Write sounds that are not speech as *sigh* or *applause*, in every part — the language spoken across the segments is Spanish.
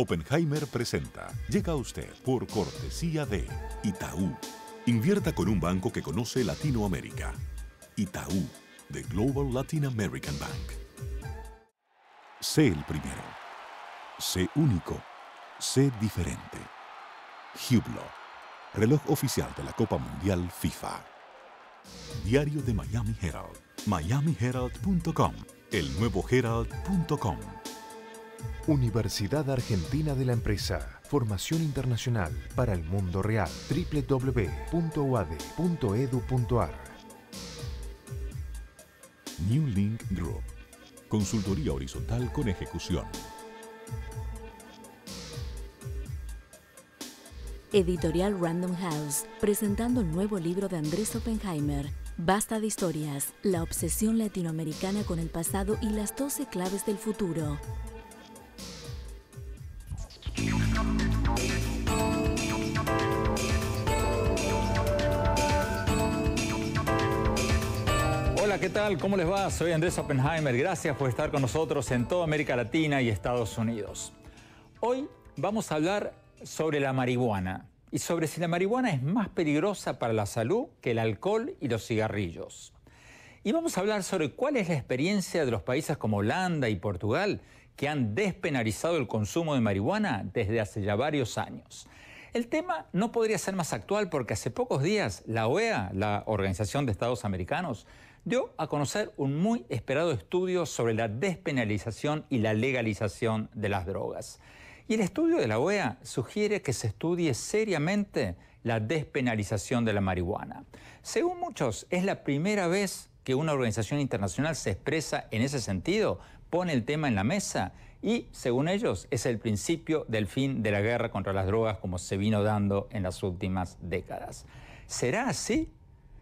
Oppenheimer presenta. Llega a usted por cortesía de Itaú. Invierta con un banco que conoce Latinoamérica. Itaú, The Global Latin American Bank. Sé el primero. Sé único. Sé diferente. Hublot, reloj oficial de la Copa Mundial FIFA. Diario de Miami Herald. MiamiHerald.com. El nuevo Herald.com. Universidad Argentina de la Empresa. Formación internacional para el mundo real. www.uad.edu.ar New Link Group. Consultoría horizontal con ejecución. Editorial Random House, presentando el nuevo libro de Andrés Oppenheimer, Basta de historias, la obsesión latinoamericana con el pasado y las 12 claves del futuro. ¿qué tal? ¿Cómo les va? Soy Andrés Oppenheimer. Gracias por estar con nosotros en toda América Latina y Estados Unidos. Hoy vamos a hablar sobre la marihuana y sobre si la marihuana es más peligrosa para la salud que el alcohol y los cigarrillos. Y vamos a hablar sobre cuál es la experiencia de los países como Holanda y Portugal que han despenalizado el consumo de marihuana desde hace ya varios años. El tema no podría ser más actual porque hace pocos días la OEA, la Organización de Estados Americanos, dio a conocer un muy esperado estudio sobre la despenalización y la legalización de las drogas. Y el estudio de la OEA sugiere que se estudie seriamente la despenalización de la marihuana. Según muchos, es la primera vez que una organización internacional se expresa en ese sentido, pone el tema en la mesa y, según ellos, es el principio del fin de la guerra contra las drogas como se vino dando en las últimas décadas. ¿Será así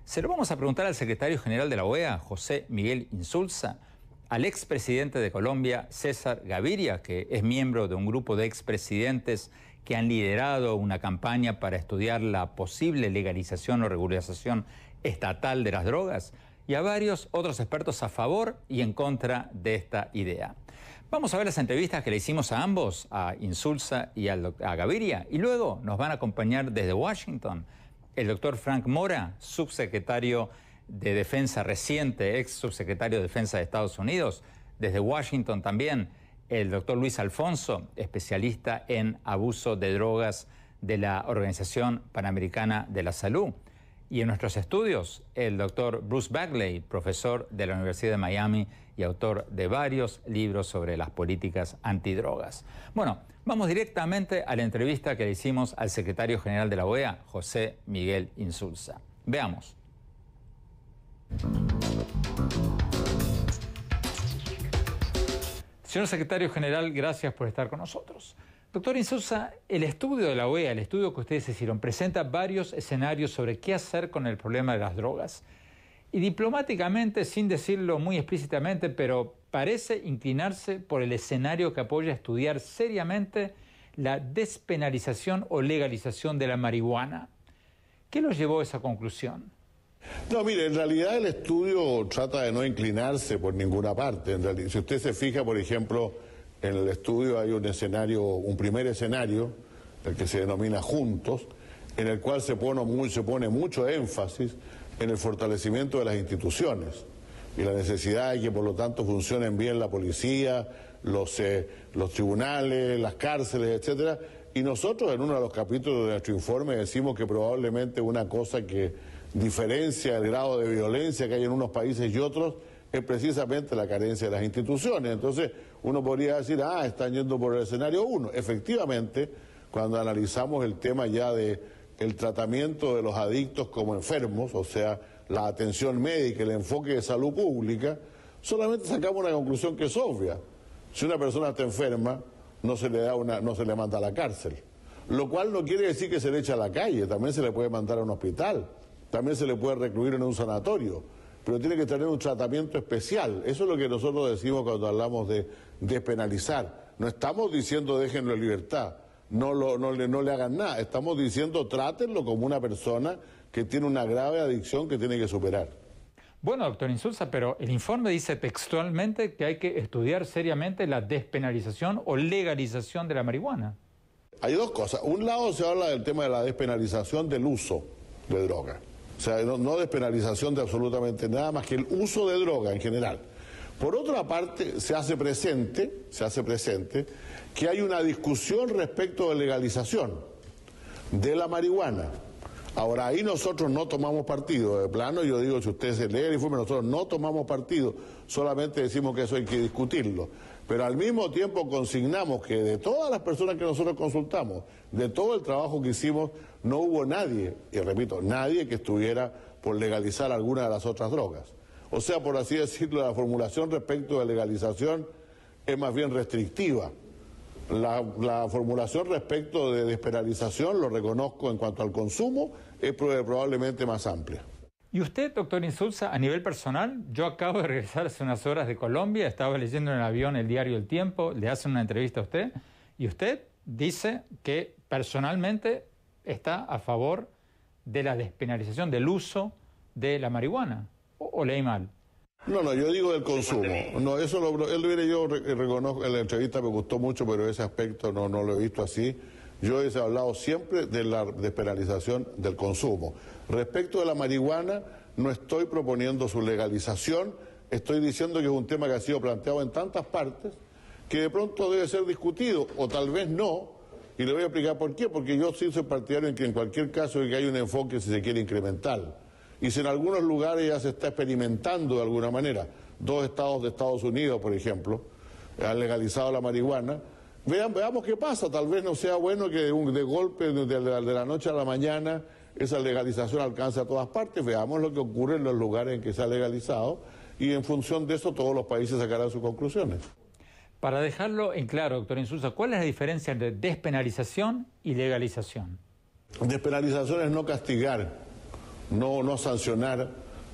se lo vamos a preguntar al secretario general de la OEA, José Miguel Insulza, al expresidente de Colombia, César Gaviria, que es miembro de un grupo de expresidentes que han liderado una campaña para estudiar la posible legalización o regularización estatal de las drogas, y a varios otros expertos a favor y en contra de esta idea. Vamos a ver las entrevistas que le hicimos a ambos, a Insulza y a Gaviria, y luego nos van a acompañar desde Washington el doctor Frank Mora, subsecretario de Defensa reciente, ex subsecretario de Defensa de Estados Unidos, desde Washington también, el doctor Luis Alfonso, especialista en abuso de drogas de la Organización Panamericana de la Salud y en nuestros estudios, el doctor Bruce Bagley, profesor de la Universidad de Miami y autor de varios libros sobre las políticas antidrogas. Bueno, vamos directamente a la entrevista que le hicimos al secretario general de la OEA, José Miguel Insulza. Veamos. Señor secretario general, gracias por estar con nosotros. Doctor Insusa, el estudio de la OEA, el estudio que ustedes hicieron, presenta varios escenarios sobre qué hacer con el problema de las drogas. Y diplomáticamente, sin decirlo muy explícitamente, pero parece inclinarse por el escenario que apoya estudiar seriamente la despenalización o legalización de la marihuana. ¿Qué nos llevó a esa conclusión? No, mire, en realidad el estudio trata de no inclinarse por ninguna parte. si usted se fija, por ejemplo, en el estudio hay un escenario, un primer escenario, el que se denomina Juntos, en el cual se pone, se pone mucho énfasis en el fortalecimiento de las instituciones y la necesidad de que por lo tanto funcionen bien la policía, los, eh, los tribunales, las cárceles, etcétera. Y nosotros en uno de los capítulos de nuestro informe decimos que probablemente una cosa que diferencia el grado de violencia que hay en unos países y otros es precisamente la carencia de las instituciones. Entonces, uno podría decir, ah, están yendo por el escenario 1. Efectivamente, cuando analizamos el tema ya de el tratamiento de los adictos como enfermos, o sea, la atención médica, el enfoque de salud pública, solamente sacamos una conclusión que es obvia. Si una persona está enferma, no se le da una, no se le manda a la cárcel. Lo cual no quiere decir que se le eche a la calle, también se le puede mandar a un hospital, también se le puede recluir en un sanatorio pero tiene que tener un tratamiento especial. Eso es lo que nosotros decimos cuando hablamos de despenalizar. No estamos diciendo déjenlo en libertad, no, lo, no, le, no le hagan nada, estamos diciendo trátenlo como una persona que tiene una grave adicción que tiene que superar. Bueno, doctor Insulza, pero el informe dice textualmente que hay que estudiar seriamente la despenalización o legalización de la marihuana. Hay dos cosas. Un lado se habla del tema de la despenalización del uso de droga... O sea, no, despenalización de absolutamente nada más que el uso de droga en general. Por otra parte, se hace presente, se hace presente que hay una discusión respecto de legalización de la marihuana. Ahora, ahí nosotros no tomamos partido. De plano, yo digo, si usted se lee el informe, nosotros no tomamos partido, solamente decimos que eso hay que discutirlo. Pero al mismo tiempo consignamos que de todas las personas que nosotros consultamos, de todo el trabajo que hicimos, no hubo nadie, y repito, nadie que estuviera por legalizar alguna de las otras drogas. O sea, por así decirlo, la formulación respecto de legalización es más bien restrictiva. La, formulación respecto de despenalización, lo reconozco en cuanto al consumo, es probablemente más amplia. ¿Y usted, doctor Insulza, a nivel personal? Yo acabo de regresar hace unas horas de Colombia, estaba leyendo en el avión el diario El Tiempo, le hacen una entrevista a usted, y usted dice que personalmente está a favor de la despenalización del uso de la marihuana. ¿O, leí mal? No, no, yo digo del consumo. No, eso lo, él yo reconozco, en la entrevista me gustó mucho, pero ese aspecto no, no lo he visto así. Yo he hablado siempre de la despenalización del consumo. Respecto de la marihuana, no estoy proponiendo su legalización, estoy diciendo que es un tema que ha sido planteado en tantas partes que de pronto debe ser discutido, o tal vez no, y le voy a explicar por qué, porque yo sí soy partidario en que en cualquier caso que hay un enfoque, si se quiere, incremental. Y si en algunos lugares ya se está experimentando de alguna manera, dos estados de Estados Unidos, por ejemplo, han legalizado la marihuana, veamos qué pasa. Tal vez no sea bueno que de golpe, de, la noche a la mañana, esa legalización alcance a todas partes. Veamos lo que ocurre en los lugares en que se ha legalizado y en función de eso todos los países sacarán sus conclusiones. Para dejarlo en claro, doctor Insulza, ¿cuál es la diferencia entre despenalización y legalización? Despenalización es no castigar, no, no sancionar,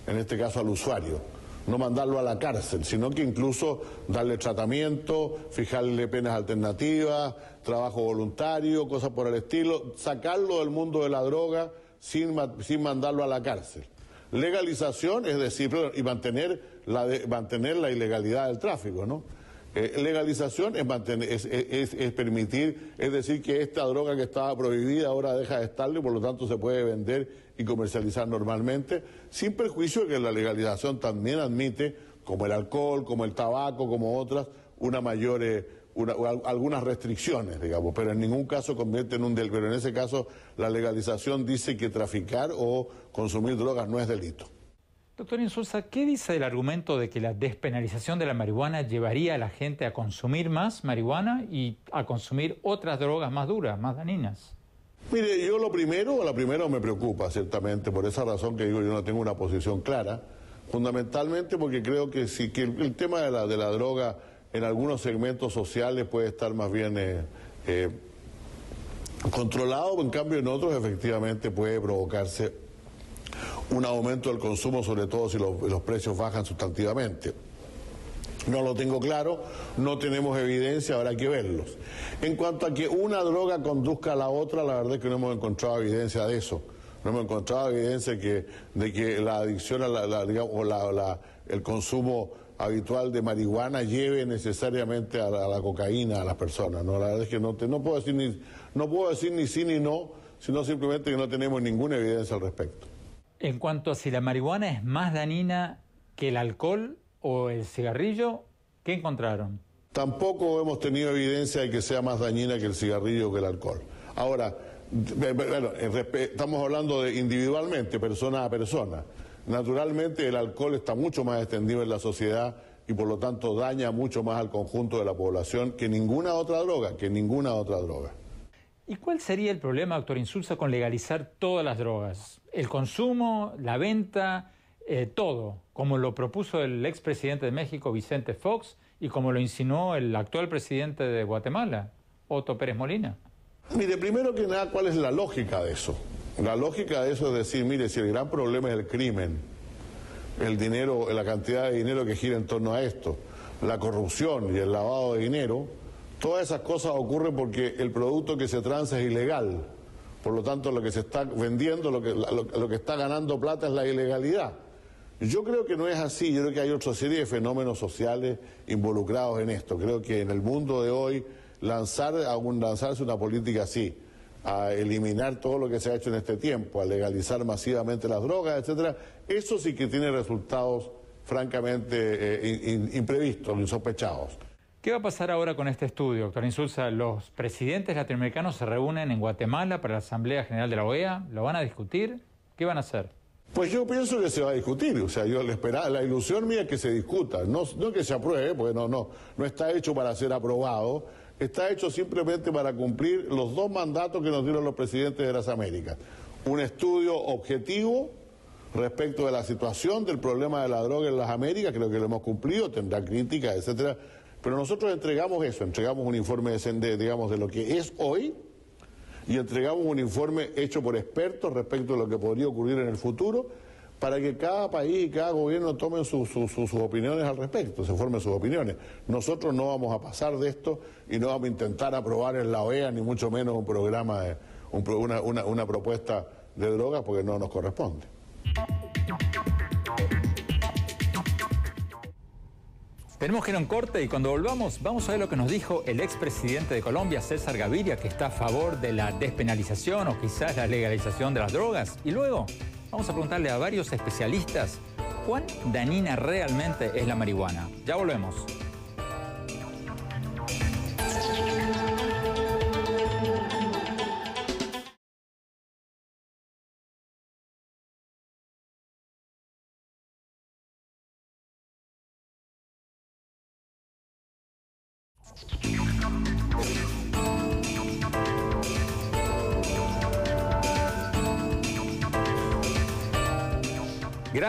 en este caso al usuario no mandarlo a la cárcel, sino que incluso darle tratamiento, fijarle penas alternativas, trabajo voluntario, cosas por el estilo, sacarlo del mundo de la droga sin, mandarlo a la cárcel. Legalización, es decir, y mantener la, mantener la ilegalidad del tráfico, ¿no? Eh, legalización es, permitir, es decir, que esta droga que estaba prohibida ahora deja de estarlo y por lo tanto se puede vender y comercializar normalmente, sin perjuicio de que la legalización también admite, como el alcohol, como el tabaco, como otras, una mayor, eh, algunas restricciones, digamos, pero en ningún caso convierte en un delito. Pero en ese caso, la legalización dice que traficar o consumir drogas no es delito. Doctor Insulza, ¿qué dice el argumento de que la despenalización de la marihuana llevaría a la gente a consumir más marihuana y a consumir otras drogas más duras, más dañinas? Mire, yo lo primero, a la primera me preocupa, ciertamente, por esa razón que digo yo no tengo una posición clara, fundamentalmente porque creo que si que el, tema de la, de la droga en algunos segmentos sociales puede estar más bien eh, eh, controlado, en cambio en otros efectivamente puede provocarse un aumento del consumo, sobre todo si los precios bajan sustantivamente. No lo tengo claro, no tenemos evidencia, habrá que verlos. En cuanto a que una droga conduzca a la otra, la verdad es que no hemos encontrado evidencia de eso. No hemos encontrado evidencia que, de que la adicción a la, el consumo habitual de marihuana lleve necesariamente a la, cocaína a las personas. ¿no? La verdad es que no, te, no, puedo decir ni, no puedo decir ni sí ni no, sino simplemente que no tenemos ninguna evidencia al respecto. En cuanto a si la marihuana es más danina que el alcohol, o el cigarrillo, ¿qué encontraron? Tampoco hemos tenido evidencia de que sea más dañina que el cigarrillo o que el alcohol. Ahora, bueno, estamos hablando de individualmente, persona a persona. Naturalmente el alcohol está mucho más extendido en la sociedad y por lo tanto daña mucho más al conjunto de la población que ninguna otra droga, que ninguna otra droga. ¿Y cuál sería el problema, doctor Insulza, con legalizar todas las drogas? ¿El consumo, la venta, eh, todo, como lo propuso el expresidente de México, Vicente Fox, y como lo insinuó el actual presidente de Guatemala, Otto Pérez Molina? Mire, primero que nada, ¿cuál es la lógica de eso? La lógica de eso es decir, mire, si el gran problema es el crimen, el dinero, la cantidad de dinero que gira en torno a esto, la corrupción y el lavado de dinero, todas esas cosas ocurren porque el producto que se transa es ilegal. Por lo tanto, lo que se está vendiendo, lo que, lo que está ganando plata es la ilegalidad. Yo creo que no es así, yo creo que hay otra serie de fenómenos sociales involucrados en esto. Creo que en el mundo de hoy lanzar, aún lanzarse una política así, a eliminar todo lo que se ha hecho en este tiempo, a legalizar masivamente las drogas, etcétera, eso sí que tiene resultados francamente eh, imprevistos, insospechados. ¿Qué va a pasar ahora con este estudio, doctor Insulza? Los presidentes latinoamericanos se reúnen en Guatemala para la Asamblea General de la OEA, ¿lo van a discutir? ¿Qué van a hacer? Pues yo pienso que se va a discutir, o sea, yo le esperaba, la ilusión mía es que se discuta, no, que se apruebe, porque no, no, no está hecho para ser aprobado, está hecho simplemente para cumplir los dos mandatos que nos dieron los presidentes de las Américas. Un estudio objetivo respecto de la situación del problema de la droga en las Américas, creo que lo hemos cumplido, tendrá críticas, etcétera, pero nosotros entregamos eso, entregamos un informe de, digamos, de lo que es hoy y entregamos un informe hecho por expertos respecto a lo que podría ocurrir en el futuro para que cada país y cada gobierno tomen sus opiniones al respecto, se formen sus opiniones. Nosotros no vamos a pasar de esto y no vamos a intentar aprobar en la OEA ni mucho menos un programa, de, una, una propuesta de drogas porque no nos corresponde. Tenemos que ir a un corte y cuando volvamos vamos a ver lo que nos dijo el expresidente de Colombia, César Gaviria, que está a favor de la despenalización o quizás la legalización de las drogas. Y luego vamos a preguntarle a varios especialistas cuán danina realmente es la marihuana. Ya volvemos.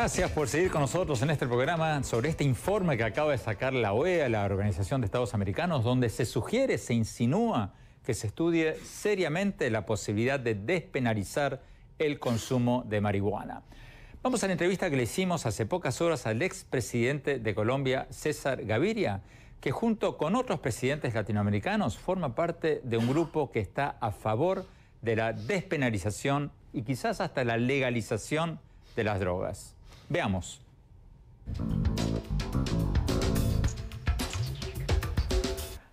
Gracias por seguir con nosotros en este programa sobre este informe que acaba de sacar la OEA, la Organización de Estados Americanos, donde se sugiere, se insinúa que se estudie seriamente la posibilidad de despenalizar el consumo de marihuana. Vamos a la entrevista que le hicimos hace pocas horas al ex presidente de Colombia, César Gaviria, que junto con otros presidentes latinoamericanos forma parte de un grupo que está a favor de la despenalización y quizás hasta la legalización de las drogas. Veamos.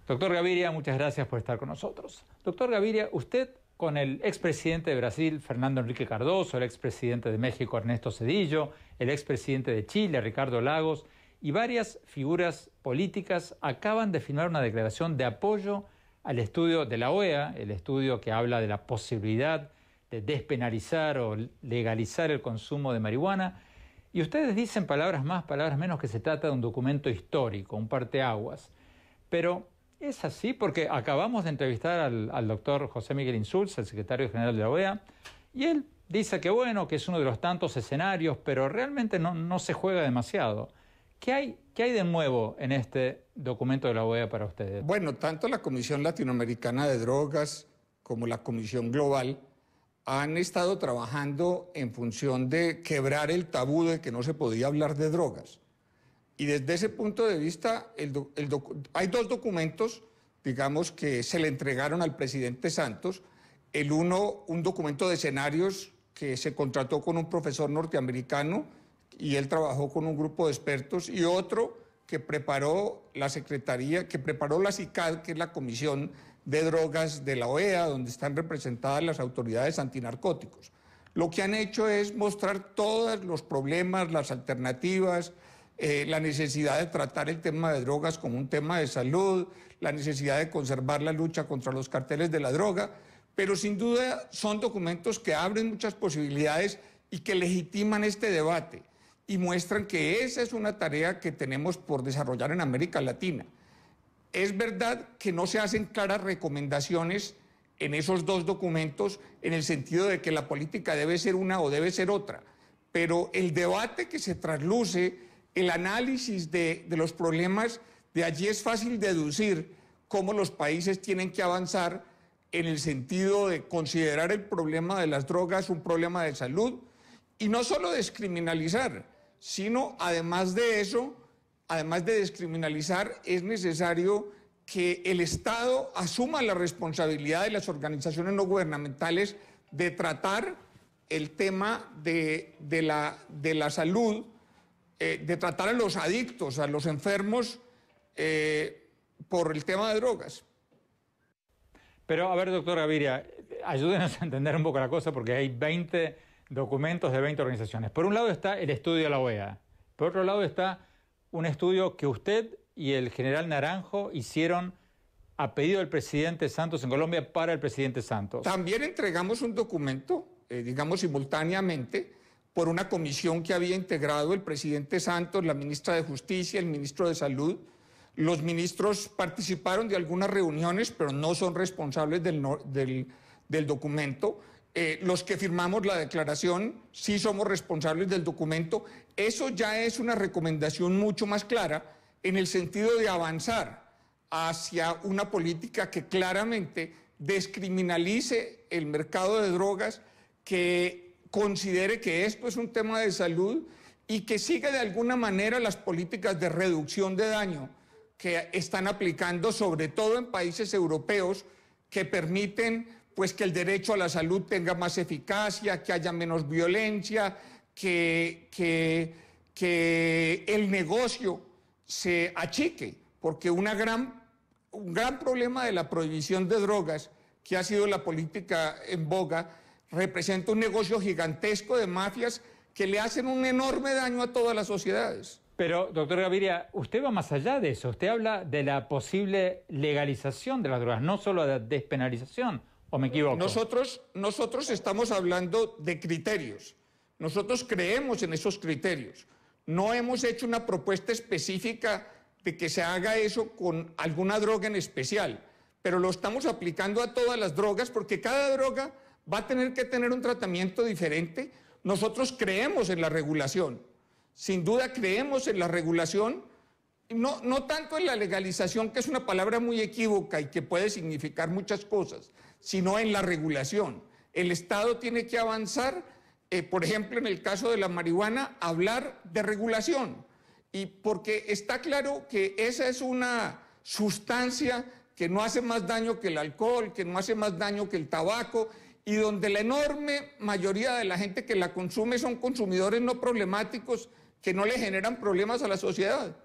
Doctor Gaviria, muchas gracias por estar con nosotros. Doctor Gaviria, usted con el expresidente de Brasil, Fernando Enrique Cardoso, el expresidente de México, Ernesto Cedillo, el expresidente de Chile, Ricardo Lagos, y varias figuras políticas acaban de firmar una declaración de apoyo al estudio de la OEA, el estudio que habla de la posibilidad de despenalizar o legalizar el consumo de marihuana. Y ustedes dicen palabras más, palabras menos, que se trata de un documento histórico, un parteaguas. Pero es así porque acabamos de entrevistar al, doctor José Miguel Insulza, el secretario general de la OEA, y él dice que bueno, que es uno de los tantos escenarios, pero realmente no, se juega demasiado. hay, ¿Qué hay de nuevo en este documento de la OEA para ustedes? Bueno, tanto la Comisión Latinoamericana de Drogas como la Comisión Global han estado trabajando en función de quebrar el tabú de que no se podía hablar de drogas. Y desde ese punto de vista, el hay dos documentos, digamos, que se le entregaron al presidente Santos. El uno, un documento de escenarios que se contrató con un profesor norteamericano y él trabajó con un grupo de expertos, y otro que preparó la Secretaría, que preparó la CICAD, que es la Comisión de Drogas de la OEA, donde están representadas las autoridades antinarcóticos. Lo que han hecho es mostrar todos los problemas, las alternativas, eh, la necesidad de tratar el tema de drogas como un tema de salud, la necesidad de conservar la lucha contra los carteles de la droga, pero sin duda son documentos que abren muchas posibilidades y que legitiman este debate y muestran que esa es una tarea que tenemos por desarrollar en América Latina. Es verdad que no se hacen claras recomendaciones en esos dos documentos en el sentido de que la política debe ser una o debe ser otra, pero el debate que se trasluce, el análisis de, los problemas, de allí es fácil deducir cómo los países tienen que avanzar en el sentido de considerar el problema de las drogas un problema de salud y no solo descriminalizar, sino además de eso, además de descriminalizar, es necesario que el Estado asuma la responsabilidad de las organizaciones no gubernamentales de tratar el tema de, la, salud, eh, de tratar a los adictos, a los enfermos eh, por el tema de drogas. Pero, a ver, doctor Gaviria, ayúdenos a entender un poco la cosa porque hay 20 documentos de 20 organizaciones. Por un lado está el estudio de la OEA, por otro lado está un estudio que usted y el general Naranjo hicieron a pedido del presidente Santos en Colombia para el presidente Santos. También entregamos un documento, eh, digamos, simultáneamente por una comisión que había integrado el presidente Santos, la ministra de Justicia, el ministro de Salud. Los ministros participaron de algunas reuniones, pero no son responsables del documento. Eh, los que firmamos la declaración sí somos responsables del documento. Eso ya es una recomendación mucho más clara en el sentido de avanzar hacia una política que claramente descriminalice el mercado de drogas, que considere que esto es un tema de salud y que siga de alguna manera las políticas de reducción de daño que están aplicando, sobre todo en países europeos, que permiten pues que el derecho a la salud tenga más eficacia, que haya menos violencia, que, que, el negocio se achique, porque una gran, un gran problema de la prohibición de drogas, que ha sido la política en boga, representa un negocio gigantesco de mafias que le hacen un enorme daño a todas las sociedades. Pero, doctor Gaviria, usted va más allá de eso. Usted habla de la posible legalización de las drogas, no solo de la despenalización. ¿O me equivoco? Nosotros, nosotros estamos hablando de criterios. Nosotros creemos en esos criterios. No hemos hecho una propuesta específica de que se haga eso con alguna droga en especial, pero lo estamos aplicando a todas las drogas porque cada droga va a tener que tener un tratamiento diferente. Nosotros creemos en la regulación, sin duda creemos en la regulación, no, no tanto en la legalización, que es una palabra muy equívoca y que puede significar muchas cosas, sino en la regulación. El Estado tiene que avanzar, eh, por ejemplo, en el caso de la marihuana, hablar de regulación. Y porque está claro que esa es una sustancia que no hace más daño que el alcohol, que no hace más daño que el tabaco, y donde la enorme mayoría de la gente que la consume son consumidores no problemáticos que no le generan problemas a la sociedad.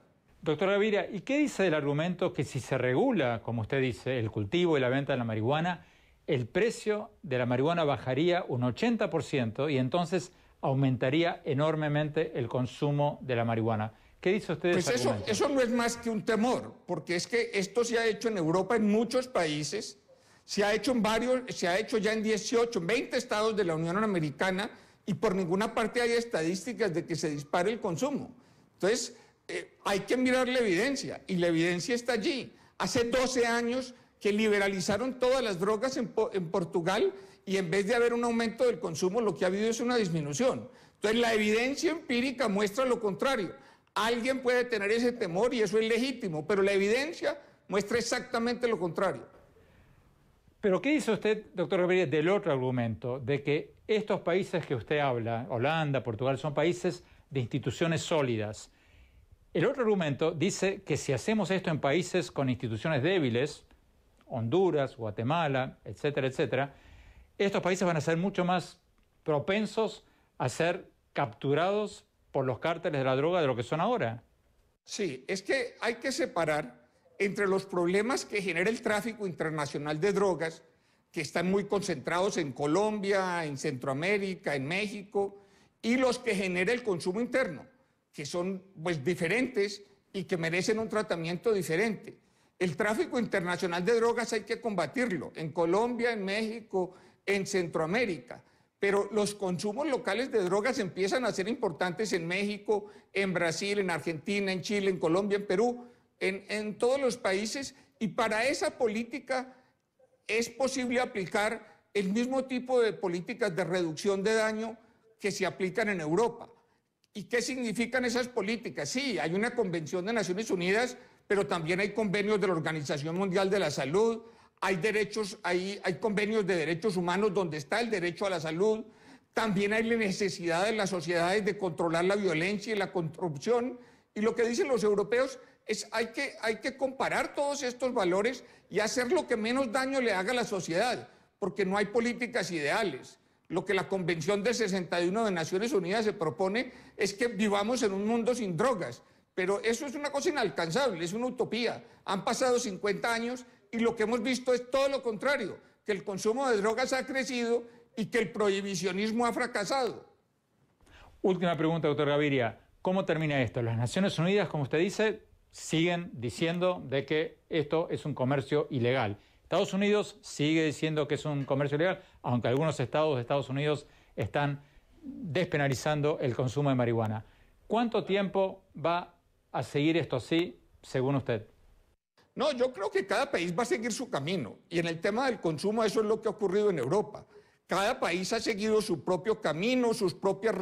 Doctora vira ¿y qué dice el argumento que si se regula, como usted dice, el cultivo y la venta de la marihuana, el precio de la marihuana bajaría un 80% y entonces aumentaría enormemente el consumo de la marihuana. ¿Qué dice usted? Pues eso, eso no es más que un temor, porque es que esto se ha hecho en Europa, en muchos países, se ha hecho en varios, se ha hecho ya en 18, 20 estados de la Unión Americana y por ninguna parte hay estadísticas de que se dispare el consumo. Entonces, eh, hay que mirar la evidencia y la evidencia está allí. Hace 12 años que liberalizaron todas las drogas en, Portugal y en vez de haber un aumento del consumo, lo que ha habido es una disminución. Entonces, la evidencia empírica muestra lo contrario. Alguien puede tener ese temor y eso es legítimo, pero la evidencia muestra exactamente lo contrario. Pero ¿qué dice usted, doctor Gabriel, del otro argumento, de que estos países que usted habla, Holanda, Portugal, son países de instituciones sólidas? El otro argumento dice que si hacemos esto en países con instituciones débiles, Honduras, Guatemala, etcétera, etcétera, estos países van a ser mucho más propensos a ser capturados por los cárteles de la droga de lo que son ahora. Sí, es que hay que separar entre los problemas que genera el tráfico internacional de drogas, que están muy concentrados en Colombia, en Centroamérica, en México, y los que genera el consumo interno, que son pues diferentes y que merecen un tratamiento diferente. El tráfico internacional de drogas hay que combatirlo en Colombia, en México, en Centroamérica, pero los consumos locales de drogas empiezan a ser importantes en México, en Brasil, en Argentina, en Chile, en Colombia, en Perú, en, todos los países, y para esa política es posible aplicar el mismo tipo de políticas de reducción de daño que se aplican en Europa. ¿Y qué significan esas políticas? Sí, hay una convención de Naciones Unidas pero también hay convenios de la Organización Mundial de la Salud, hay derechos, hay convenios de derechos humanos donde está el derecho a la salud, también hay la necesidad de las sociedades de controlar la violencia y la corrupción. Y lo que dicen los europeos es hay que, hay que comparar todos estos valores y hacer lo que menos daño le haga a la sociedad, porque no hay políticas ideales. Lo que la Convención de 61 de Naciones Unidas se propone es que vivamos en un mundo sin drogas. Pero eso es una cosa inalcanzable, es una utopía. Han pasado 50 años y lo que hemos visto es todo lo contrario, que el consumo de drogas ha crecido y que el prohibicionismo ha fracasado. Última pregunta, doctor Gaviria. ¿Cómo termina esto? Las Naciones Unidas, como usted dice, siguen diciendo de que esto es un comercio ilegal. Estados Unidos sigue diciendo que es un comercio ilegal, aunque algunos estados de Estados Unidos están despenalizando el consumo de marihuana. ¿Cuánto tiempo va a seguir esto así, según usted? No, yo creo que cada país va a seguir su camino. Y en el tema del consumo, eso es lo que ha ocurrido en Europa. Cada país ha seguido su propio camino, sus propias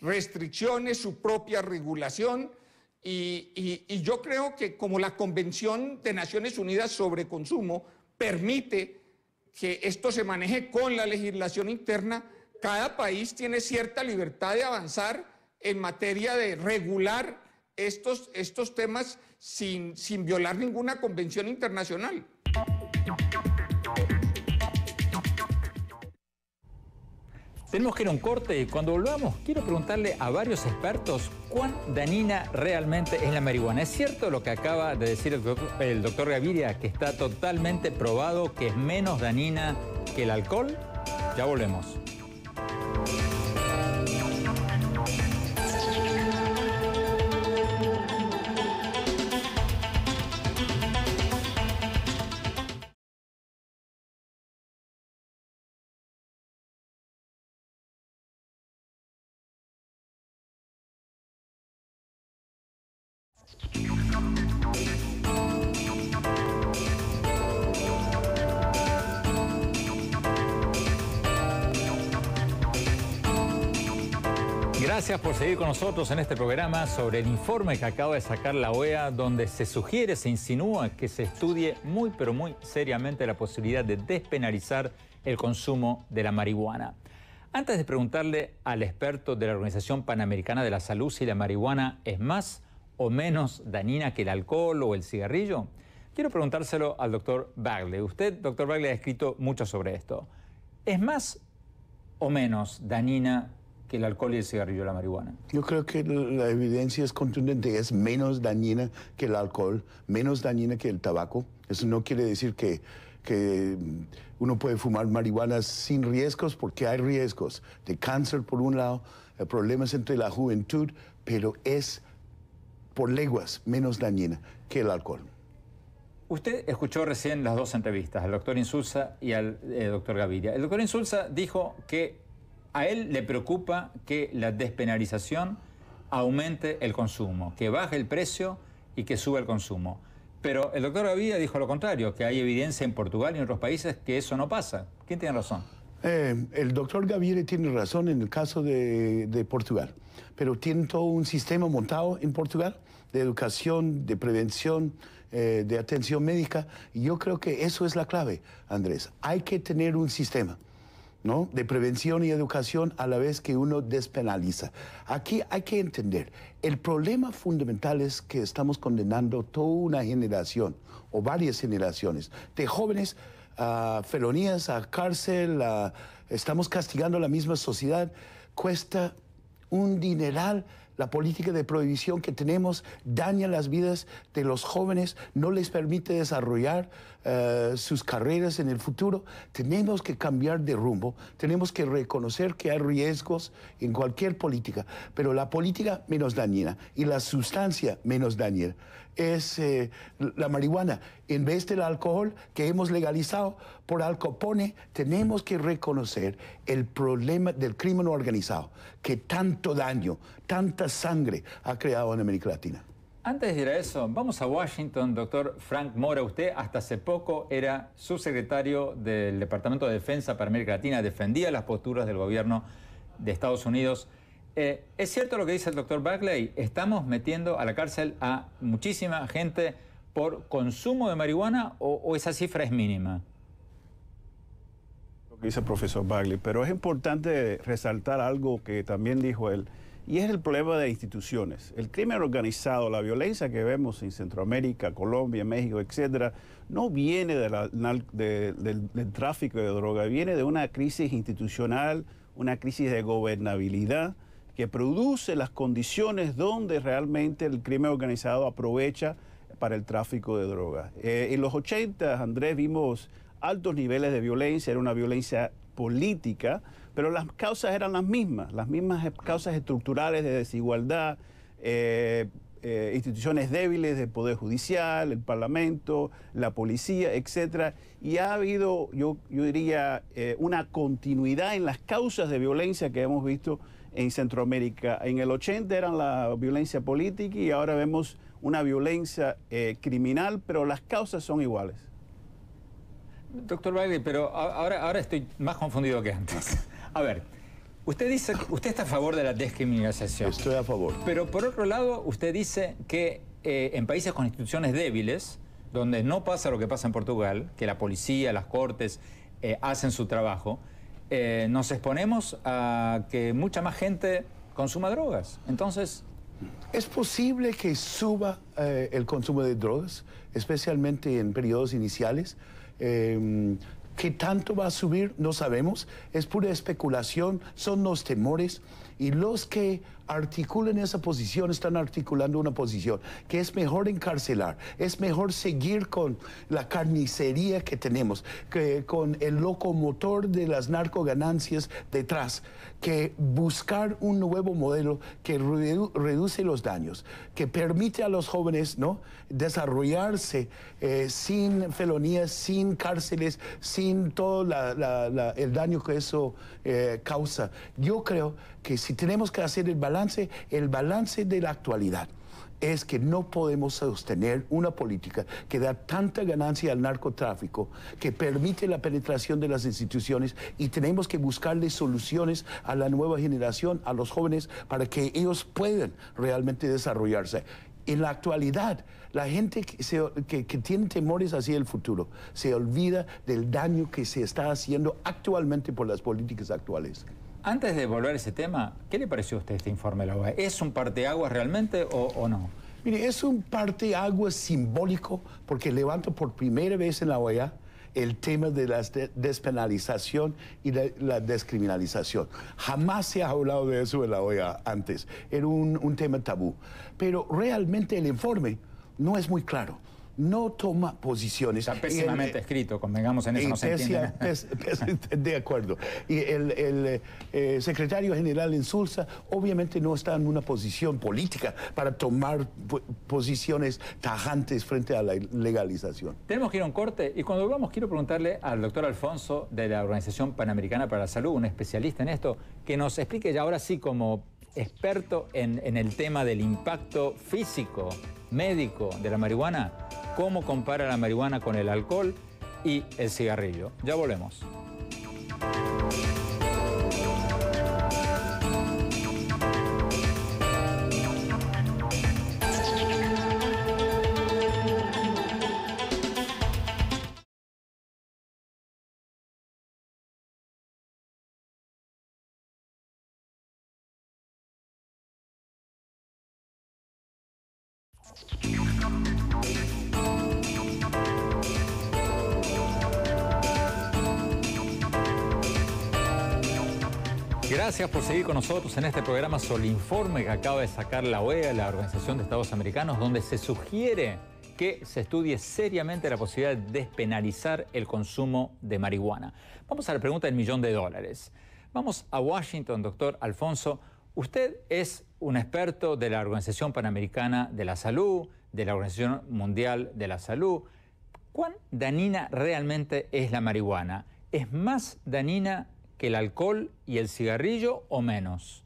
restricciones, su propia regulación. Y, yo creo que como la Convención de Naciones Unidas sobre Consumo permite que esto se maneje con la legislación interna, cada país tiene cierta libertad de avanzar en materia de regular estos, temas sin, violar ninguna convención internacional. Tenemos que ir a un corte y cuando volvamos quiero preguntarle a varios expertos cuán danina realmente es la marihuana. ¿Es cierto lo que acaba de decir el doctor, el doctor Gaviria, que está totalmente probado que es menos danina que el alcohol? Ya volvemos. Gracias por seguir con nosotros en este programa sobre el informe que acaba de sacar la OEA, donde se sugiere, se insinúa que se estudie muy, pero muy seriamente la posibilidad de despenalizar el consumo de la marihuana. Antes de preguntarle al experto de la Organización Panamericana de la Salud si la marihuana es más o menos danina que el alcohol o el cigarrillo, quiero preguntárselo al doctor Bagley. Usted, doctor Bagley, ha escrito mucho sobre esto. ¿Es más o menos dañina que el alcohol y el cigarrillo la marihuana? Yo creo que la evidencia es contundente, es menos dañina que el alcohol, menos dañina que el tabaco. Eso no quiere decir que, que uno puede fumar marihuana sin riesgos, porque hay riesgos de cáncer por un lado, eh, problemas entre la juventud, pero es por leguas menos dañina que el alcohol. Usted escuchó recién las dos entrevistas, al doctor Insulza y al eh, doctor Gaviria. El doctor Insulza dijo que a él le preocupa que la despenalización aumente el consumo, que baje el precio y que suba el consumo. Pero el doctor Gaviria dijo lo contrario, que hay evidencia en Portugal y en otros países que eso no pasa. ¿Quién tiene razón? Eh, el doctor Gaviria tiene razón en el caso de, Portugal, pero tiene todo un sistema montado en Portugal de educación, de prevención, eh, de atención médica. Y yo creo que eso es la clave, Andrés. Hay que tener un sistema. ¿no? de prevención y educación a la vez que uno despenaliza. Aquí hay que entender, el problema fundamental es que estamos condenando toda una generación o varias generaciones de jóvenes a felonías, a cárcel, estamos castigando a la misma sociedad. Cuesta un dineral la política de prohibición que tenemos daña las vidas de los jóvenes, no les permite desarrollar eh, sus carreras en el futuro. Tenemos que cambiar de rumbo, tenemos que reconocer que hay riesgos en cualquier política, pero la política menos dañina y la sustancia menos dañina es eh, la marihuana. En vez del alcohol que hemos legalizado por Alcopone, tenemos que reconocer el problema del crimen organizado, que tanto daño, tanta sangre ha creado en América Latina. Antes de ir a eso, vamos a Washington, doctor Frank Mora. Usted hasta hace poco era subsecretario del Departamento de Defensa para América Latina, defendía las posturas del gobierno de Estados Unidos. Eh, es cierto lo que dice el doctor Bagley? estamos metiendo a la cárcel a muchísima gente por consumo de marihuana o, esa cifra es mínima. Lo que dice el profesor Buckley, pero es importante resaltar algo que también dijo él, y es el problema de instituciones. El crimen organizado, la violencia que vemos en Centroamérica, Colombia, México, etcétera, no viene del, del tráfico de droga, viene de una crisis institucional, una crisis de gobernabilidad que produce las condiciones donde realmente el crimen organizado aprovecha para el tráfico de drogas. Eh, en los 80, Andrés, vimos altos niveles de violencia, era una violencia política, pero las causas eran las mismas, las mismas causas estructurales de desigualdad, eh, eh, instituciones débiles del Poder Judicial, el Parlamento, la policía, etc. Y ha habido, yo, yo diría, una continuidad en las causas de violencia que hemos visto en Centroamérica. En el 80 era la violencia política y ahora vemos una violencia eh, criminal, pero las causas son iguales. Doctor Bailey, pero ahora, ahora estoy más confundido que antes. *laughs* A ver, usted dice usted está a favor de la descriminalización. Estoy a favor. Pero por otro lado, usted dice que eh, en países con instituciones débiles, donde no pasa lo que pasa en Portugal, que la policía, las cortes eh, hacen su trabajo, eh, nos exponemos a que mucha más gente consuma drogas. Entonces... ¿Es posible que suba eh, el consumo de drogas, especialmente en periodos iniciales? Em, ¿Qué tanto va a subir? No sabemos. Es pura especulación, son los temores. Y los que articulen esa posición, están articulando una posición, que es mejor encarcelar, es mejor seguir con la carnicería que tenemos, que con el locomotor de las narcoganancias detrás, que buscar un nuevo modelo que reduce los daños, que permite a los jóvenes ¿no? desarrollarse eh, sin felonías, sin cárceles, sin todo el daño que eso eh, causa. Yo creo que si tenemos que hacer el balance, el balance de la actualidad es que no podemos sostener una política que da tanta ganancia al narcotráfico, que permite la penetración de las instituciones y tenemos que buscarle soluciones a la nueva generación, a los jóvenes, para que ellos puedan realmente desarrollarse. En la actualidad, la gente que, tiene temores hacia el futuro se olvida del daño que se está haciendo actualmente por las políticas actuales. Antes de volver a ese tema, ¿qué le pareció a usted este informe de la OEA? E? ¿Es un parte agua realmente o, no? Mire, es un parte agua simbólico porque levanta por primera vez en la OEA e el tema de la despenalización y de la descriminalización. Jamás se ha hablado de eso en la OEA e antes. Era un, un tema tabú. Pero realmente el informe no es muy claro no toma posiciones. Está pésimamente escrito, convengamos en eso, no se entiende. *laughs* de acuerdo. Y el, eh, secretario general en Sulsa obviamente no está en una posición política para tomar posiciones tajantes frente a la legalización. Tenemos que ir a un corte y cuando volvamos quiero preguntarle al doctor Alfonso de la Organización Panamericana para la Salud, un especialista en esto, que nos explique ya ahora sí como experto en, el tema del impacto físico, médico de la marihuana, cómo compara la marihuana con el alcohol y el cigarrillo. Ya volvemos. Gracias por seguir con nosotros en este programa sobre el Informe que acaba de sacar la OEA, la Organización de Estados Americanos, donde se sugiere que se estudie seriamente la posibilidad de despenalizar el consumo de marihuana. Vamos a la pregunta del millón de dólares. Vamos a Washington, doctor Alfonso. Usted es un experto de la Organización Panamericana de la Salud, de la Organización Mundial de la Salud, ¿cuán danina realmente es la marihuana? ¿Es más danina que el alcohol y el cigarrillo o menos?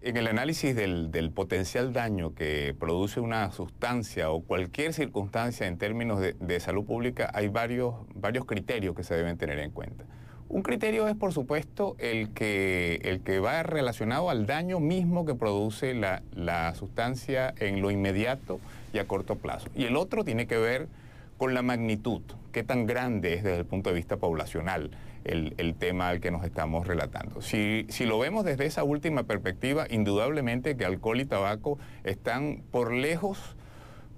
En el análisis del, potencial daño que produce una sustancia o cualquier circunstancia en términos de, de salud pública hay varios, varios criterios que se deben tener en cuenta. Un criterio es, por supuesto, el que, el que va relacionado al daño mismo que produce la, sustancia en lo inmediato y a corto plazo. Y el otro tiene que ver con la magnitud, qué tan grande es desde el punto de vista poblacional el, tema al que nos estamos relatando. Si, si, lo vemos desde esa última perspectiva, indudablemente que alcohol y tabaco están por lejos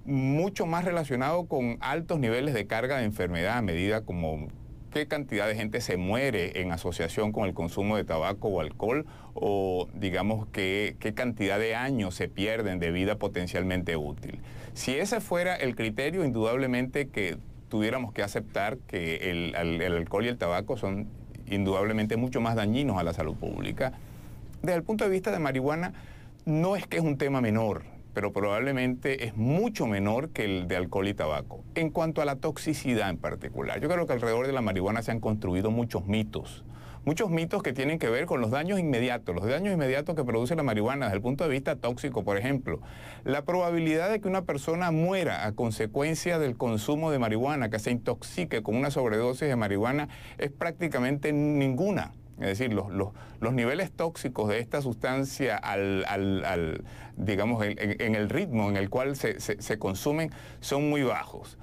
mucho más relacionados con altos niveles de carga de enfermedad a medida como qué cantidad de gente se muere en asociación con el consumo de tabaco o alcohol o digamos que, qué cantidad de años se pierden de vida potencialmente útil. Si ese fuera el criterio, indudablemente que tuviéramos que aceptar que el alcohol y el tabaco son indudablemente mucho más dañinos a la salud pública. Desde el punto de vista de marihuana, no es que es un tema menor, pero probablemente es mucho menor que el de alcohol y tabaco. En cuanto a la toxicidad en particular, yo creo que alrededor de la marihuana se han construido muchos mitos. Muchos mitos que tienen que ver con los daños inmediatos, los daños inmediatos que produce la marihuana desde el punto de vista tóxico, por ejemplo. La probabilidad de que una persona muera a consecuencia del consumo de marihuana, que se intoxique con una sobredosis de marihuana, es prácticamente ninguna. Es decir, los, los, los niveles tóxicos de esta sustancia al, al, al digamos, en, el ritmo en el cual se, se, consumen son muy bajos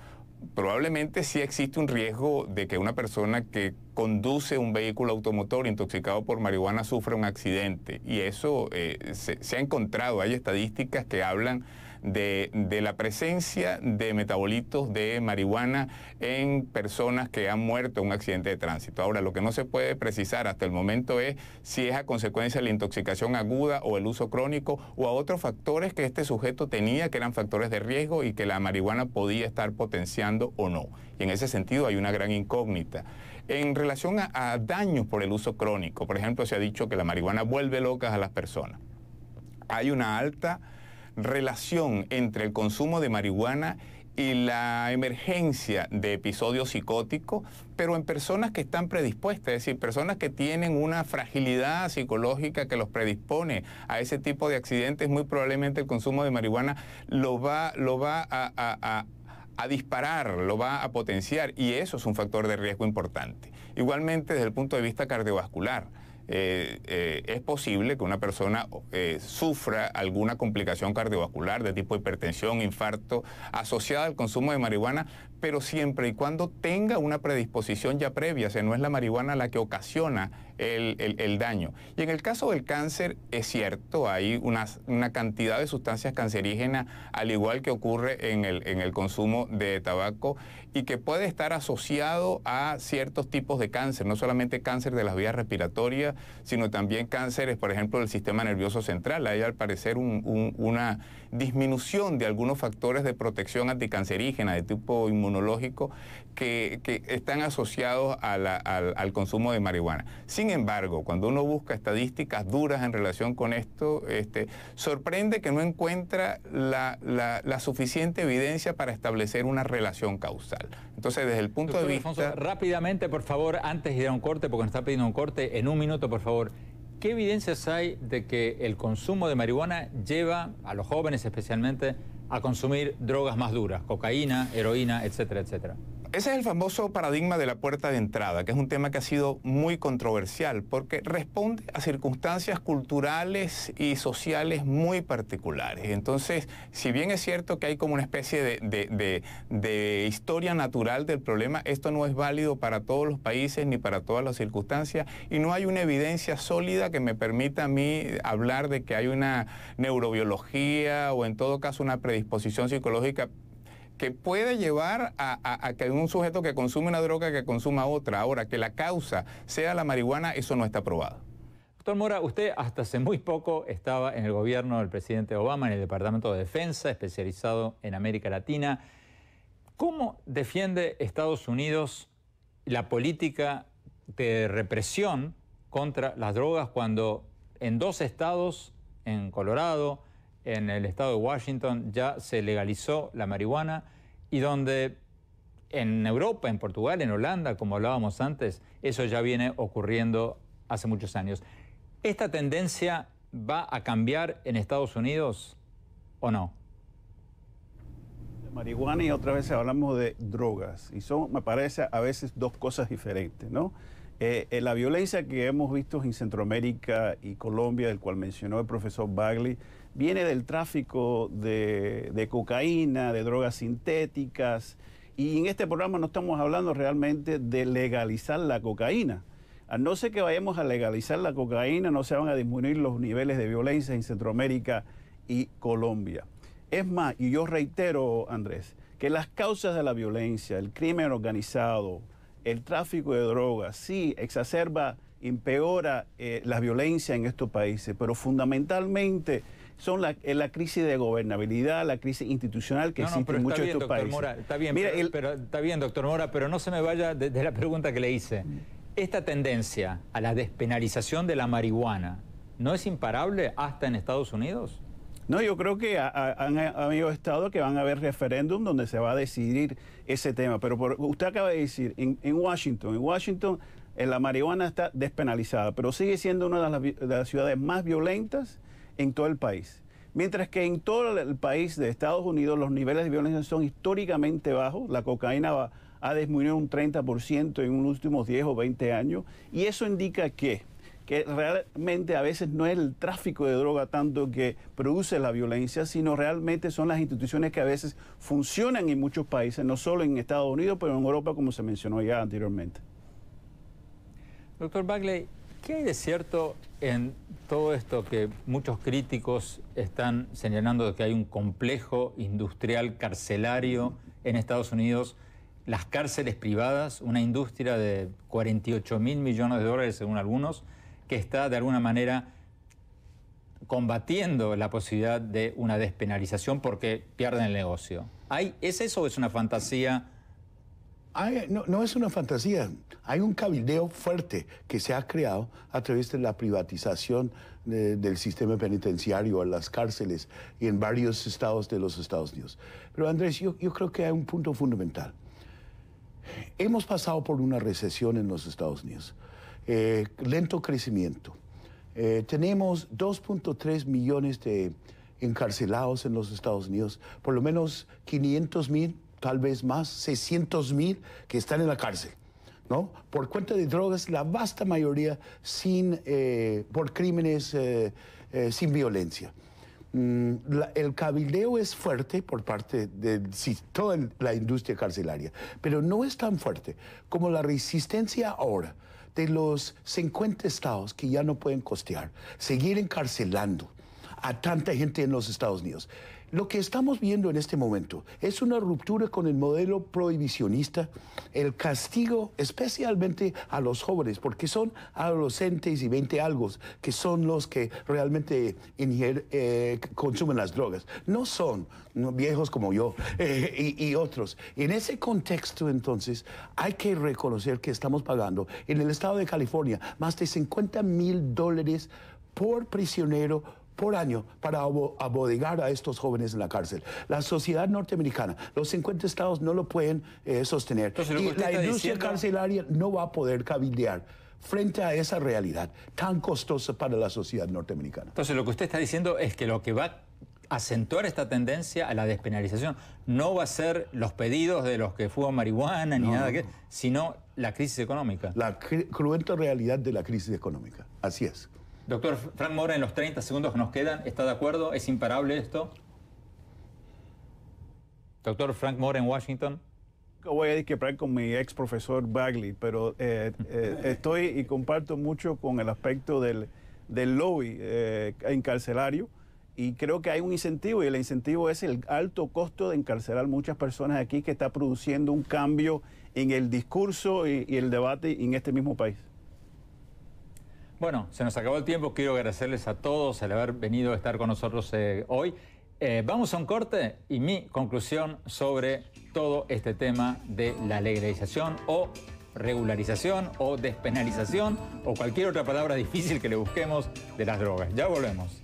probablemente sí existe un riesgo de que una persona que conduce un vehículo automotor intoxicado por marihuana sufra un accidente. Y eso eh, se, se ha encontrado, hay estadísticas que hablan de, la presencia de metabolitos de marihuana en personas que han muerto en un accidente de tránsito. Ahora, lo que no se puede precisar hasta el momento es si es a consecuencia de la intoxicación aguda o el uso crónico o a otros factores que este sujeto tenía que eran factores de riesgo y que la marihuana podía estar potenciando o no. Y en ese sentido hay una gran incógnita. En relación a, a daños por el uso crónico, por ejemplo, se ha dicho que la marihuana vuelve locas a las personas. Hay una alta relación entre el consumo de marihuana y la emergencia de episodios psicóticos, pero en personas que están predispuestas, es decir, personas que tienen una fragilidad psicológica que los predispone a ese tipo de accidentes, muy probablemente el consumo de marihuana lo va, lo va a disparar, lo va a potenciar y eso es un factor de riesgo importante. Igualmente desde el punto de vista cardiovascular. Eh, eh, es posible que una persona eh, sufra alguna complicación cardiovascular de tipo hipertensión, infarto, asociada al consumo de marihuana, pero siempre y cuando tenga una predisposición ya previa, o sea, no es la marihuana la que ocasiona el, daño. Y en el caso del cáncer, es cierto, hay una, una cantidad de sustancias cancerígenas, al igual que ocurre en el, consumo de tabaco, y que puede estar asociado a ciertos tipos de cáncer, no solamente cáncer de las vías respiratorias, sino también cánceres, por ejemplo, del sistema nervioso central. Hay al parecer una disminución de algunos factores de protección anticancerígena, de tipo inmunológico, que, están asociados a al, consumo de marihuana. Sin embargo, cuando uno busca estadísticas duras en relación con esto, este, sorprende que no encuentra la, la, suficiente evidencia para establecer una relación causal. Entonces, desde el punto de vista... rápidamente, por favor, antes de ir a un corte, porque nos está pidiendo un corte, en un minuto, por favor. ¿Qué evidencias hay de que el consumo de marihuana lleva a los jóvenes especialmente a consumir drogas más duras, cocaína, heroína, etcétera, etcétera? Ese es el famoso paradigma de la puerta de entrada, que es un tema que ha sido muy controversial porque responde a circunstancias culturales y sociales muy particulares. Entonces, si bien es cierto que hay como una especie de, historia natural del problema, esto no es válido para todos los países ni para todas las circunstancias y no hay una evidencia sólida que me permita a mí hablar de que hay una neurobiología o en todo caso una predisposición psicológica que puede llevar a, que un sujeto que consume una droga que consuma otra. Ahora, que la causa sea la marihuana, eso no está probado. Doctor Mora, usted hasta hace muy poco estaba en el gobierno del presidente Obama, en el Departamento de Defensa, especializado en América Latina. ¿Cómo defiende Estados Unidos la política de represión contra las drogas cuando en dos estados, en Colorado, en el estado de Washington ya se legalizó la marihuana y donde en Europa, en Portugal, en Holanda, como hablábamos antes, eso ya viene ocurriendo hace muchos años. ¿Esta tendencia va a cambiar en Estados Unidos o no? marihuana y otra vez hablamos de drogas y son, me parece, a veces dos cosas diferentes, ¿no? Eh, eh, la violencia que hemos visto en Centroamérica y Colombia, del cual mencionó el profesor Bagley, viene del tráfico de, cocaína, de drogas sintéticas, y en este programa no estamos hablando realmente de legalizar la cocaína. A no ser que vayamos a legalizar la cocaína, no se van a disminuir los niveles de violencia en Centroamérica y Colombia. Es más, y yo reitero, Andrés, que las causas de la violencia, el crimen organizado, el tráfico de drogas, sí, exacerba, empeora eh, la violencia en estos países, pero fundamentalmente son eh, la, crisis de gobernabilidad, la crisis institucional que existe en muchos de estos países. está bien, pero, está bien, doctor Mora, pero no se me vaya de, la pregunta que le hice. Esta tendencia a la despenalización de la marihuana, ¿no es imparable hasta en Estados Unidos? No, yo creo que han habido estados que van a haber referéndum donde se va a decidir ese tema. Pero usted acaba de decir, en, Washington, en Washington en eh, la marihuana está despenalizada, pero sigue siendo una de las ciudades más violentas en todo el país. Mientras que en todo el país de Estados Unidos los niveles de violencia son históricamente bajos, la cocaína ha disminuido un 30% en los últimos 10 o 20 años, y eso indica que, que realmente a veces no es el tráfico de droga tanto que produce la violencia, sino realmente son las instituciones que a veces funcionan en muchos países, no solo en Estados Unidos, pero en Europa, como se mencionó ya anteriormente. Doctor Bagley, ¿Qué hay de cierto en todo esto que muchos críticos están señalando de que hay un complejo industrial carcelario en Estados Unidos? Las cárceles privadas, una industria de 48 mil millones de dólares según algunos, que está de alguna manera combatiendo la posibilidad de una despenalización porque pierden el negocio. ¿Es eso o es una fantasía no, es una fantasía, hay un cabildeo fuerte que se ha creado a través de la privatización del sistema penitenciario, a las cárceles y en varios estados de los Estados Unidos. Pero Andrés, yo, creo que hay un punto fundamental. Hemos pasado por una recesión en los Estados Unidos, eh, lento crecimiento. Eh, tenemos 2.3 millones de encarcelados en los Estados Unidos, por lo menos 500 mil tal vez más, 600 mil que están en la cárcel. ¿no? Por cuenta de drogas, la vasta mayoría sin, eh, por crímenes eh, eh, sin violencia. Mm, el cabildeo es fuerte por parte de toda la industria carcelaria, pero no es tan fuerte como la resistencia ahora de los 50 estados que ya no pueden costear, seguir encarcelando a tanta gente en los Estados Unidos. Lo que estamos viendo en este momento es una ruptura con el modelo prohibicionista, el castigo especialmente a los jóvenes, porque son adolescentes y 20 algo que son los que realmente eh, consumen las drogas. No son viejos como yo *laughs* eh, y, y, otros. En ese contexto, entonces, hay que reconocer que estamos pagando en el estado de California más de 50 mil dólares por prisionero por año para abodegar a estos jóvenes en la cárcel. La sociedad norteamericana, los 50 estados no lo pueden eh, sostener. y la industria carcelaria no va a poder cabildear frente a esa realidad tan costosa para la sociedad norteamericana. Entonces, lo que usted está diciendo es que lo que va a acentuar esta tendencia a la despenalización no va a ser los pedidos de los que fugan marihuana ni nada, que, sino la crisis económica. La cruenta realidad de la crisis económica. Así es. Doctor Frank Mora, en los 30 segundos que nos quedan, ¿está de acuerdo? ¿Es imparable esto? Doctor Frank Mora en Washington. Voy a disquebrar con mi ex profesor Bagley, pero eh, eh, *laughs* estoy y comparto mucho con el aspecto del, lobby eh, encarcelario y creo que hay un incentivo y el incentivo es el alto costo de encarcelar muchas personas aquí que está produciendo un cambio en el discurso y el debate en este mismo país. Bueno, se nos acabó el tiempo. Quiero agradecerles a todos el haber venido a estar con nosotros eh, hoy. Eh, vamos a un corte y mi conclusión sobre todo este tema de la legalización o regularización o despenalización o cualquier otra palabra difícil que le busquemos de las drogas. Ya volvemos.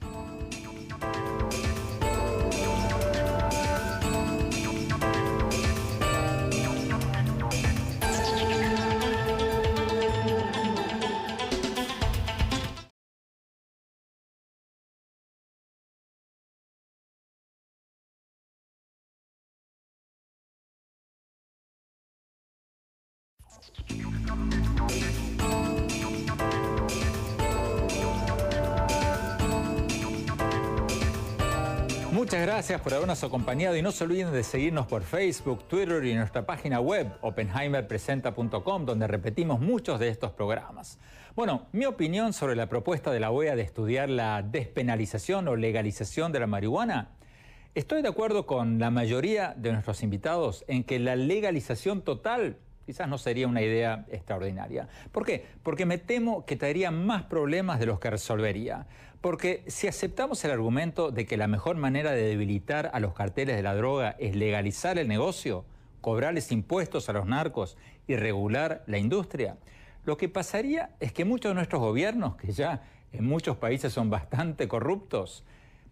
Muchas gracias por habernos acompañado y no se olviden de seguirnos por Facebook, Twitter y nuestra página web oppenheimerpresenta.com donde repetimos muchos de estos programas. Bueno, mi opinión sobre la propuesta de la OEA de estudiar la despenalización o legalización de la marihuana. Estoy de acuerdo con la mayoría de nuestros invitados en que la legalización total quizás no sería una idea extraordinaria. ¿Por qué? Porque me temo que traería más problemas de los que resolvería. Porque si aceptamos el argumento de que la mejor manera de debilitar a los carteles de la droga es legalizar el negocio, cobrarles impuestos a los narcos y regular la industria, lo que pasaría es que muchos de nuestros gobiernos, que ya en muchos países son bastante corruptos,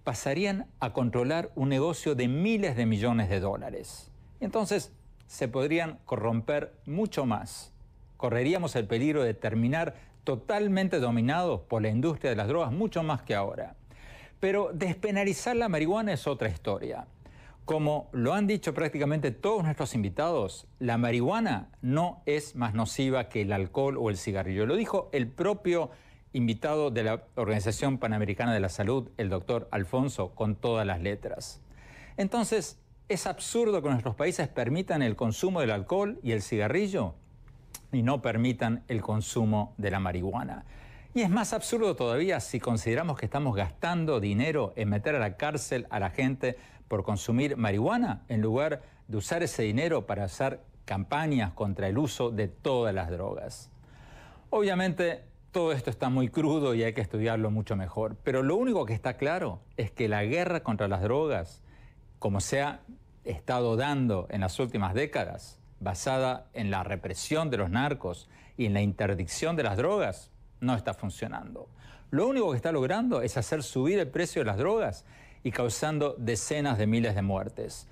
pasarían a controlar un negocio de miles de millones de dólares. Entonces, se podrían corromper mucho más. Correríamos el peligro de terminar totalmente dominados por la industria de las drogas mucho más que ahora. Pero despenalizar la marihuana es otra historia. Como lo han dicho prácticamente todos nuestros invitados, la marihuana no es más nociva que el alcohol o el cigarrillo. Lo dijo el propio invitado de la Organización Panamericana de la Salud, el doctor Alfonso, con todas las letras. Entonces, ¿Es absurdo que nuestros países permitan el consumo del alcohol y el cigarrillo y no permitan el consumo de la marihuana? Y es más absurdo todavía si consideramos que estamos gastando dinero en meter a la cárcel a la gente por consumir marihuana en lugar de usar ese dinero para hacer campañas contra el uso de todas las drogas. Obviamente todo esto está muy crudo y hay que estudiarlo mucho mejor, pero lo único que está claro es que la guerra contra las drogas, como sea estado dando en las últimas décadas, basada en la represión de los narcos y en la interdicción de las drogas, no está funcionando. Lo único que está logrando es hacer subir el precio de las drogas y causando decenas de miles de muertes.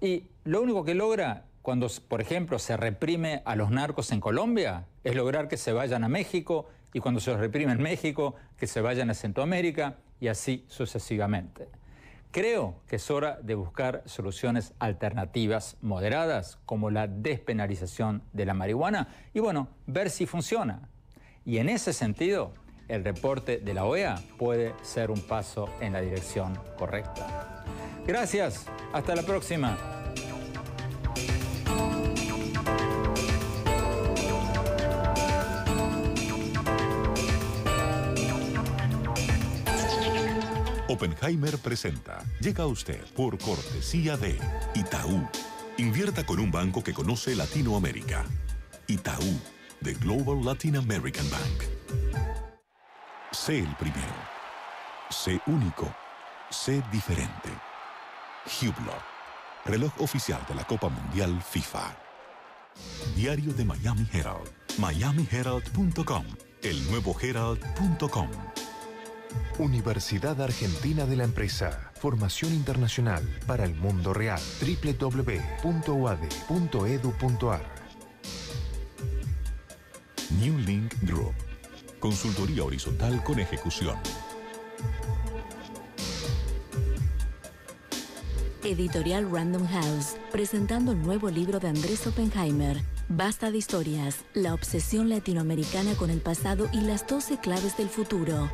Y lo único que logra cuando, por ejemplo, se reprime a los narcos en Colombia es lograr que se vayan a México y cuando se los reprime en México, que se vayan a Centroamérica y así sucesivamente. Creo que es hora de buscar soluciones alternativas moderadas, como la despenalización de la marihuana, y bueno, ver si funciona. Y en ese sentido, el reporte de la OEA puede ser un paso en la dirección correcta. Gracias, hasta la próxima. Oppenheimer presenta. Llega a usted por cortesía de Itaú. Invierta con un banco que conoce Latinoamérica. Itaú, The Global Latin American Bank. Sé el primero. Sé único. Sé diferente. Hublot, reloj oficial de la Copa Mundial FIFA. Diario de Miami Herald. MiamiHerald.com. El nuevo Herald.com. Universidad Argentina de la Empresa. Formación internacional para el mundo real. www.uad.edu.ar New Link Group. Consultoría horizontal con ejecución. Editorial Random House, presentando el nuevo libro de Andrés Oppenheimer, Basta de historias, la obsesión latinoamericana con el pasado y las 12 claves del futuro.